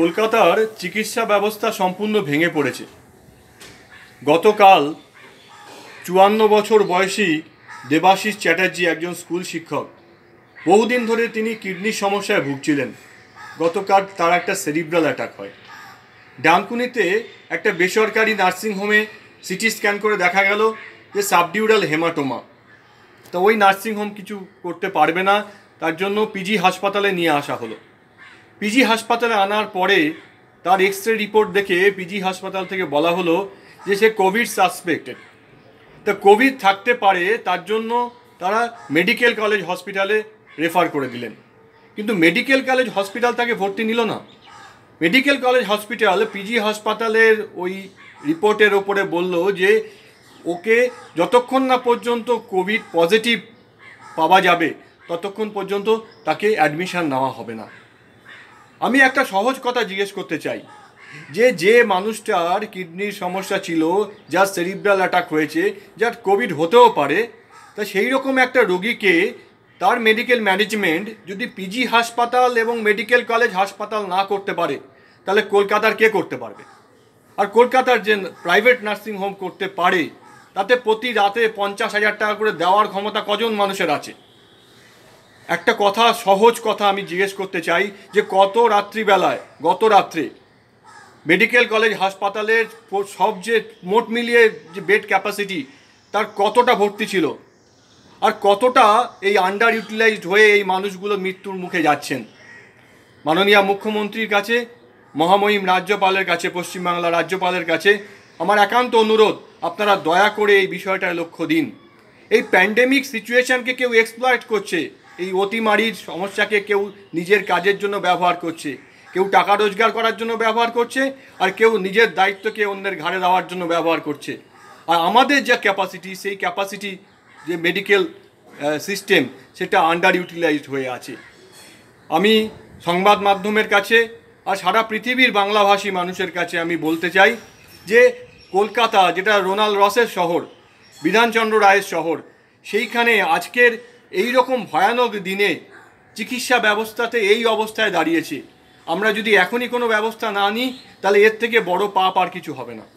কলকাতার চিকিৎসা ব্যবস্থা সম্পূর্ণ ভেঙে পড়েছে গতকাল চুয়ান্ন বছর বয়সী দেবাশিস চ্যাটার্জি একজন স্কুল শিক্ষক বহুদিন ধরে তিনি কিডনির সমস্যায় ভুগছিলেন গতকাল তার একটা সেরিব্রাল অ্যাটাক হয় ডানকুনিতে একটা বেসরকারি নার্সিংহোমে সিটি স্ক্যান করে দেখা গেল যে সাবডিউরাল হেমাটোমা তো ওই নার্সিংহোম কিছু করতে পারবে না তার জন্য পিজি হাসপাতালে নিয়ে আসা হলো পিজি হাসপাতালে আনার পরে তার এক্স রে রিপোর্ট দেখে পিজি হাসপাতাল থেকে বলা হলো যে সে কোভিড সাসপেক্টেড তা কোভিড থাকতে পারে তার জন্য তারা মেডিকেল কলেজ হসপিটালে রেফার করে দিলেন কিন্তু মেডিকেল কলেজ হসপিটাল তাকে ভর্তি নিল না মেডিকেল কলেজ হসপিটাল পিজি হাসপাতালের ওই রিপোর্টের ওপরে বলল যে ওকে যতক্ষণ না পর্যন্ত কোভিড পজিটিভ পাওয়া যাবে ততক্ষণ পর্যন্ত তাকে অ্যাডমিশান নেওয়া হবে না আমি একটা সহজ কথা জিজ্ঞেস করতে চাই যে যে মানুষটার কিডনির সমস্যা ছিল যার সেরিব্রাল অ্যাটাক হয়েছে যার কোভিড হতেও পারে তা সেই রকম একটা রোগীকে তার মেডিকেল ম্যানেজমেন্ট যদি পিজি হাসপাতাল এবং মেডিকেল কলেজ হাসপাতাল না করতে পারে তাহলে কলকাতার কে করতে পারবে আর কলকাতার যে প্রাইভেট নার্সিং হোম করতে পারে তাতে প্রতি রাতে পঞ্চাশ হাজার টাকা করে দেওয়ার ক্ষমতা কজন মানুষের আছে একটা কথা সহজ কথা আমি জিজ্ঞেস করতে চাই যে কত রাত্রিবেলায় গত রাত্রে মেডিকেল কলেজ হাসপাতালের সব যে মোট মিলিয়ে যে বেড ক্যাপাসিটি তার কতটা ভর্তি ছিল আর কতটা এই আন্ডার ইউটিলাইজড হয়ে এই মানুষগুলো মৃত্যুর মুখে যাচ্ছেন মাননীয় মুখ্যমন্ত্রীর কাছে মহামহিম রাজ্যপালের কাছে পশ্চিমবাংলা রাজ্যপালের কাছে আমার একান্ত অনুরোধ আপনারা দয়া করে এই বিষয়টায় লক্ষ্য দিন এই প্যান্ডেমিক সিচুয়েশানকে কেউ এক্সপ্লয়েট করছে এই অতিমারির সমস্যাকে কেউ নিজের কাজের জন্য ব্যবহার করছে কেউ টাকা রোজগার করার জন্য ব্যবহার করছে আর কেউ নিজের দায়িত্বকে অন্যের ঘাড়ে দেওয়ার জন্য ব্যবহার করছে আর আমাদের যা ক্যাপাসিটি সেই ক্যাপাসিটি যে মেডিকেল সিস্টেম সেটা আন্ডার ইউটিলাইজড হয়ে আছে আমি সংবাদ মাধ্যমের কাছে আর সারা পৃথিবীর বাংলাভাষী মানুষের কাছে আমি বলতে চাই যে কলকাতা যেটা রোনাল রসের শহর বিধানচন্দ্র রায়ের শহর সেইখানে আজকের এই রকম ভয়ানক দিনে চিকিৎসা ব্যবস্থাতে এই অবস্থায় দাঁড়িয়েছে আমরা যদি এখনই কোনো ব্যবস্থা না নিই তাহলে এর থেকে বড় পাপ আর কিছু হবে না